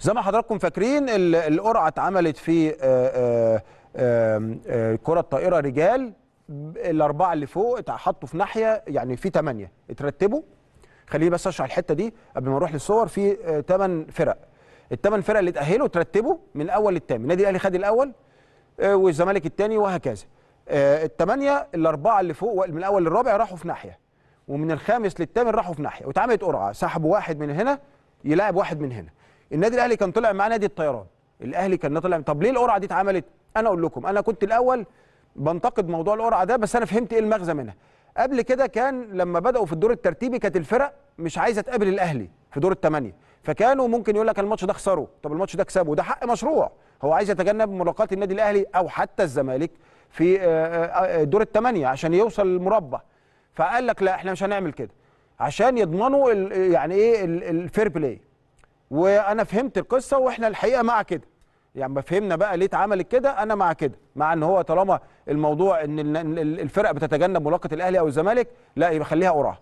زي ما حضراتكم فاكرين القرعه اتعملت في آه، آه، آه، كره الطائره رجال الاربعه اللي فوق اتحطوا في ناحيه يعني في ثمانيه اترتبوا خليني بس اشرح الحته دي قبل ما اروح للصور في ثمان فرق الثمان فرق اللي اتاهلوا اترتبوا من اول للثامن النادي الاهلي خد الاول والزمالك الثاني وهكذا الثمانيه الاربعه اللي فوق من الاول للرابع راحوا في ناحيه ومن الخامس للثامن راحوا في ناحيه واتعملت قرعه سحبوا واحد من هنا يلاعب واحد من هنا النادي الاهلي كان طلع معاه نادي الطيران الاهلي كان طلع طب ليه القرعه دي اتعملت انا اقول لكم انا كنت الاول بنتقد موضوع القرعه ده بس انا فهمت ايه المغزى منها قبل كده كان لما بداوا في الدور الترتيبي كانت الفرق مش عايزه تقابل الاهلي في دور الثمانيه فكانوا ممكن يقول لك الماتش ده خسره طب الماتش ده كسبه ده حق مشروع هو عايز يتجنب ملاقاه النادي الاهلي او حتى الزمالك في آه، آه، آه، دور الثمانيه عشان يوصل المربع فقال لك لا احنا مش هنعمل كده عشان يضمنوا يعني ايه الفير بلاي وانا فهمت القصه واحنا الحقيقه مع كده يعني ما فهمنا بقى ليه اتعملت كده انا مع كده مع ان هو طالما الموضوع ان الفرق بتتجنب ملاقه الاهلي او الزمالك لا يبقى خليها قرعه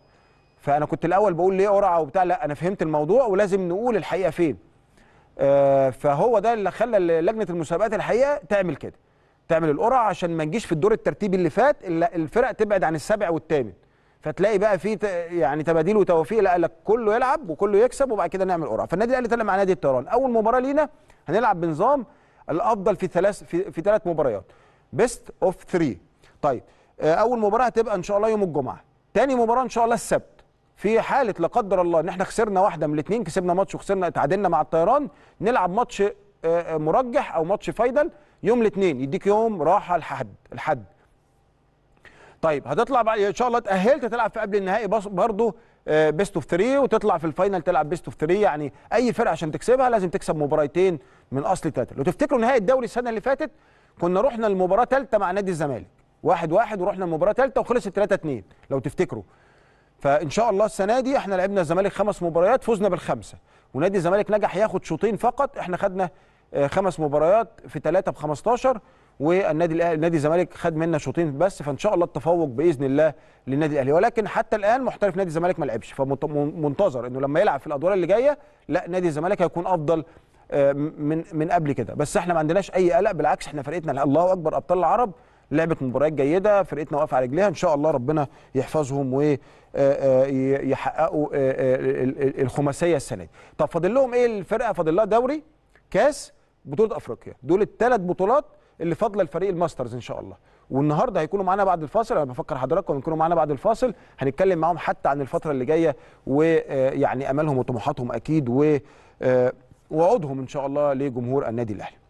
فانا كنت الاول بقول ليه قرعه وبتاع لا انا فهمت الموضوع ولازم نقول الحقيقه فين آه فهو ده اللي خلى لجنه المسابقات الحقيقه تعمل كده تعمل القرعه عشان ما نجيش في الدور الترتيبي اللي فات الفرق تبعد عن السابع والثامن فتلاقي بقى في يعني تباديل وتوافيق لا قال لك كله يلعب وكله يكسب وبعد كده نعمل قرعه فالنادي الاهلي طلع مع نادي الطيران اول مباراه لينا هنلعب بنظام الافضل في ثلاث في, في ثلاث مباريات بيست اوف 3 طيب آه، اول مباراه هتبقى ان شاء الله يوم الجمعه تاني مباراه ان شاء الله السبت في حاله لا قدر الله ان احنا خسرنا واحده من الاثنين كسبنا ماتش وخسرنا اتعادلنا مع الطيران نلعب ماتش آه، مرجح او ماتش فايدل يوم الاثنين يديك يوم راحه لحد الحد طيب هتطلع بقى ان شاء الله تاهلت تلعب في قبل النهائي برضه بيست اوف 3 وتطلع في الفاينل تلعب بيست اوف 3 يعني اي فرقه عشان تكسبها لازم تكسب مباراتين من اصل ثلاثه لو تفتكروا نهائي الدوري السنه اللي فاتت كنا رحنا المباراه ثالثه مع نادي الزمالك واحد واحد ورحنا المباراه ثالثه وخلصت 3 2 لو تفتكروا فان شاء الله السنه دي احنا لعبنا الزمالك خمس مباريات فزنا بالخمسه ونادي الزمالك نجح ياخد شوطين فقط احنا خدنا آه، خمس مباريات في ثلاثه ب 15 والنادي الاهلي نادي الزمالك خد منا شوطين بس فان شاء الله التفوق باذن الله للنادي الاهلي ولكن حتى الان محترف نادي الزمالك ما لعبش فمنتظر انه لما يلعب في الادوار اللي جايه لا نادي الزمالك هيكون افضل آه، من من قبل كده بس احنا ما عندناش اي قلق بالعكس احنا فرقتنا الله اكبر ابطال العرب لعبت مباريات جيده فرقتنا واقفه على رجليها ان شاء الله ربنا يحفظهم ويحققوا آه، آه، الخماسيه السنه دي طب فاضل لهم ايه الفرقه فاضل لها دوري كاس بطوله افريقيا دول الثلاث بطولات اللي فاضله لفريق الماسترز ان شاء الله والنهارده هيكونوا معانا بعد الفاصل انا بفكر حضراتكم يكونوا معانا بعد الفاصل هنتكلم معاهم حتى عن الفتره اللي جايه ويعني آه، امالهم وطموحاتهم اكيد ووعودهم آه، ان شاء الله لجمهور النادي الاهلي